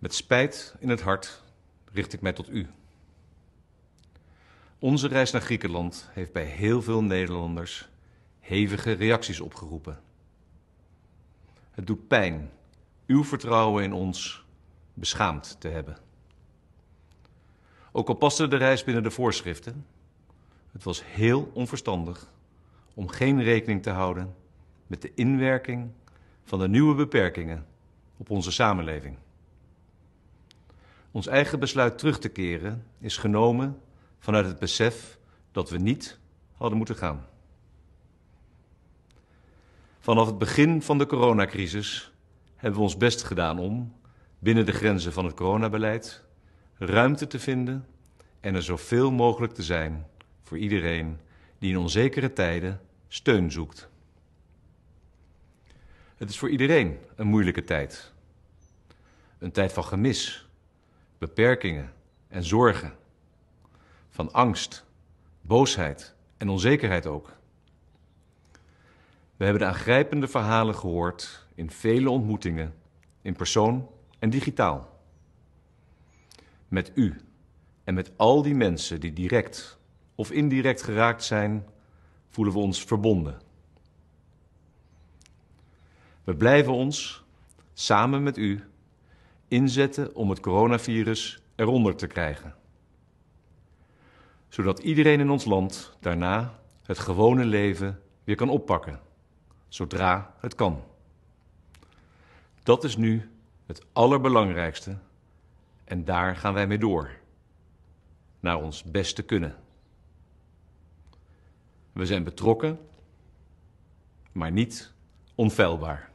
Met spijt in het hart richt ik mij tot u. Onze reis naar Griekenland heeft bij heel veel Nederlanders hevige reacties opgeroepen. Het doet pijn uw vertrouwen in ons beschaamd te hebben. Ook al paste de reis binnen de voorschriften, het was heel onverstandig om geen rekening te houden met de inwerking van de nieuwe beperkingen op onze samenleving. Ons eigen besluit terug te keren is genomen vanuit het besef dat we niet hadden moeten gaan. Vanaf het begin van de coronacrisis hebben we ons best gedaan om, binnen de grenzen van het coronabeleid, ruimte te vinden en er zoveel mogelijk te zijn voor iedereen die in onzekere tijden steun zoekt. Het is voor iedereen een moeilijke tijd. Een tijd van gemis beperkingen en zorgen, van angst, boosheid en onzekerheid ook. We hebben de aangrijpende verhalen gehoord in vele ontmoetingen, in persoon en digitaal. Met u en met al die mensen die direct of indirect geraakt zijn, voelen we ons verbonden. We blijven ons samen met u inzetten om het coronavirus eronder te krijgen. Zodat iedereen in ons land daarna het gewone leven weer kan oppakken, zodra het kan. Dat is nu het allerbelangrijkste en daar gaan wij mee door. Naar ons beste kunnen. We zijn betrokken, maar niet onfeilbaar.